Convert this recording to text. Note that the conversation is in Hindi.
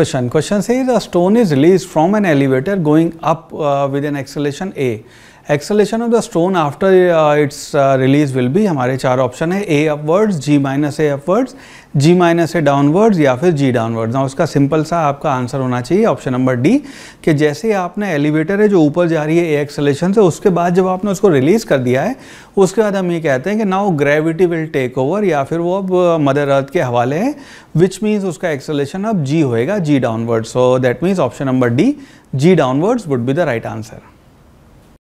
Question. Question says a stone is released from an elevator going up uh, with an acceleration A. Acceleration of the stone after uh, its uh, release will be हमारे चार ऑप्शन है A upwards, G minus A upwards, G minus A downwards या फिर जी डाउनवर्ड्स ना उसका सिंपल सा आपका आंसर होना चाहिए ऑप्शन नंबर डी कि जैसे आपने एलिवेटर है जो ऊपर जा रही है ए एक्सलेशन से उसके बाद जब आपने उसको रिलीज़ कर दिया है उसके बाद हम ये कहते हैं कि now gravity will take over या फिर वो अब मदर अर्थ के हवाले है विच मीन्स उसका एक्सलेशन अब जी होएगा G downward so that means option number D G downwards would be the right answer